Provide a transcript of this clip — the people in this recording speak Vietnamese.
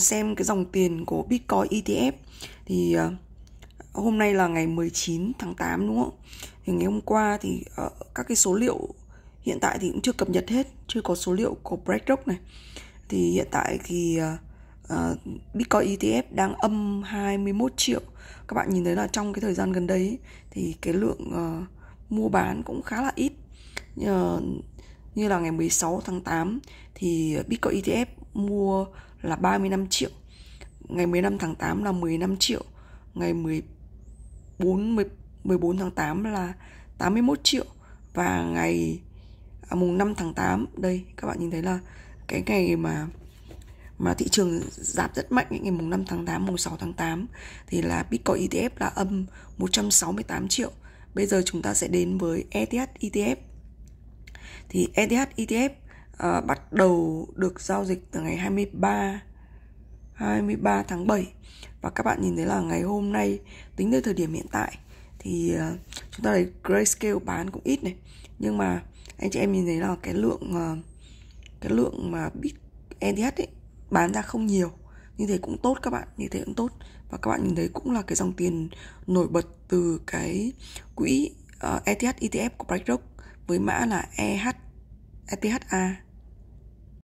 xem cái dòng tiền của Bitcoin ETF thì ờ, hôm nay là ngày 19 tháng 8 đúng không? Thì ngày hôm qua thì ờ, các cái số liệu hiện tại thì cũng chưa cập nhật hết, chưa có số liệu của BlackRock này. Thì hiện tại thì ờ, Bitcoin ETF đang âm 21 triệu. Các bạn nhìn thấy là trong cái thời gian gần đây thì cái lượng mua bán cũng khá là ít. như là ngày 16 tháng 8 thì Bitcoin ETF mua là 35 triệu ngày 15 tháng 8 là 15 triệu ngày 14 14 tháng 8 là 81 triệu và ngày à, mùng 5 tháng 8 đây các bạn nhìn thấy là cái ngày mà mà thị trường giảm rất mạnh ngày mùng 5 tháng 8, mùng 6 tháng 8 thì là Bitcoin ETF là âm 168 triệu. Bây giờ chúng ta sẽ đến với ETH ETF. Thì ETH ETF à, bắt đầu được giao dịch từ ngày 23 23 tháng 7 và các bạn nhìn thấy là ngày hôm nay tính tới thời điểm hiện tại thì uh, chúng ta thấy grayscale bán cũng ít này nhưng mà anh chị em nhìn thấy là cái lượng uh, cái lượng mà bit ETH ấy bán ra không nhiều như thế cũng tốt các bạn như thế cũng tốt và các bạn nhìn thấy cũng là cái dòng tiền nổi bật từ cái quỹ uh, à, ETH ETF của BlackRock với mã là EH ETHA